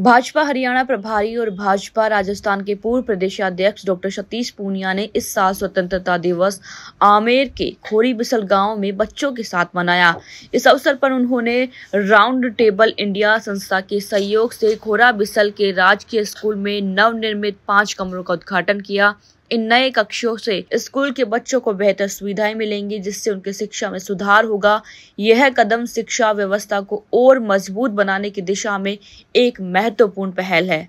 भाजपा हरियाणा प्रभारी और भाजपा राजस्थान के पूर्व प्रदेशाध्यक्ष डॉक्टर सतीश पूनिया ने इस साल स्वतंत्रता दिवस आमेर के खोरी बिसल गांव में बच्चों के साथ मनाया इस अवसर पर उन्होंने राउंड टेबल इंडिया संस्था के सहयोग से खोरा बिसल के राजकीय स्कूल में नवनिर्मित पांच कमरों का उद्घाटन किया इन नए कक्षों से स्कूल के बच्चों को बेहतर सुविधाएं मिलेंगी जिससे उनके शिक्षा में सुधार होगा यह कदम शिक्षा व्यवस्था को और मजबूत बनाने की दिशा में एक महत्वपूर्ण पहल है